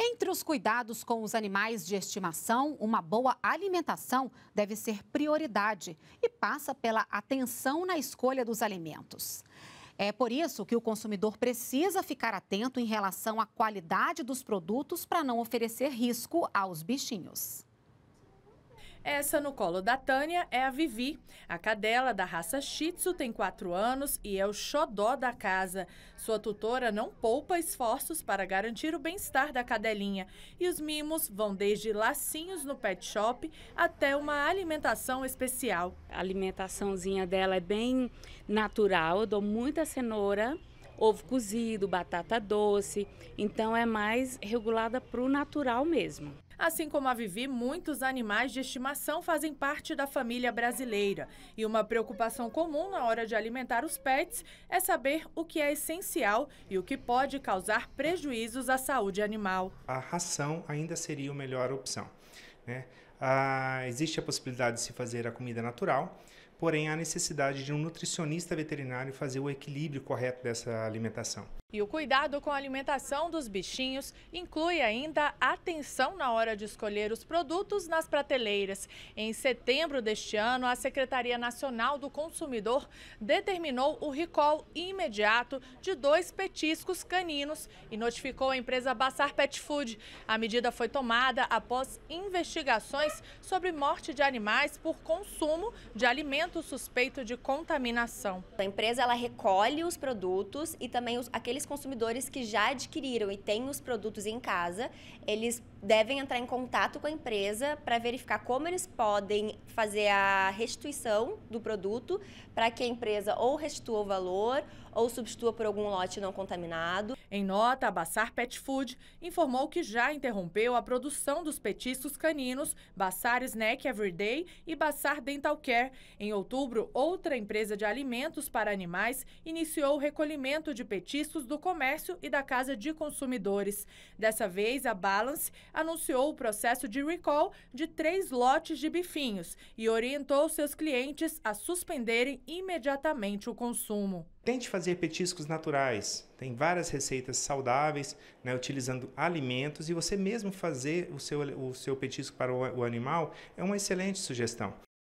Entre os cuidados com os animais de estimação, uma boa alimentação deve ser prioridade e passa pela atenção na escolha dos alimentos. É por isso que o consumidor precisa ficar atento em relação à qualidade dos produtos para não oferecer risco aos bichinhos. Essa no colo da Tânia é a Vivi. A cadela da raça Shih Tzu tem 4 anos e é o xodó da casa. Sua tutora não poupa esforços para garantir o bem-estar da cadelinha. E os mimos vão desde lacinhos no pet shop até uma alimentação especial. A alimentaçãozinha dela é bem natural. Eu dou muita cenoura, ovo cozido, batata doce. Então é mais regulada para o natural mesmo. Assim como a Vivi, muitos animais de estimação fazem parte da família brasileira. E uma preocupação comum na hora de alimentar os pets é saber o que é essencial e o que pode causar prejuízos à saúde animal. A ração ainda seria a melhor opção. Né? Ah, existe a possibilidade de se fazer a comida natural, porém há necessidade de um nutricionista veterinário fazer o equilíbrio correto dessa alimentação. E o cuidado com a alimentação dos bichinhos inclui ainda atenção na hora de escolher os produtos nas prateleiras. Em setembro deste ano, a Secretaria Nacional do Consumidor determinou o recall imediato de dois petiscos caninos e notificou a empresa Bassar Pet Food. A medida foi tomada após investigações sobre morte de animais por consumo de alimento suspeito de contaminação. A empresa ela recolhe os produtos e também os, aqueles aqueles consumidores que já adquiriram e têm os produtos em casa, eles devem entrar em contato com a empresa para verificar como eles podem fazer a restituição do produto para que a empresa ou restitua o valor ou substitua por algum lote não contaminado. Em nota, a Bassar Pet Food informou que já interrompeu a produção dos petiscos caninos Bassar Snack Everyday e Bassar Dental Care. Em outubro, outra empresa de alimentos para animais iniciou o recolhimento de petiscos do Comércio e da Casa de Consumidores. Dessa vez, a Balance anunciou o processo de recall de três lotes de bifinhos e orientou seus clientes a suspenderem imediatamente o consumo. Tente fazer petiscos naturais. Tem várias receitas saudáveis, né, utilizando alimentos e você mesmo fazer o seu, o seu petisco para o, o animal é uma excelente sugestão.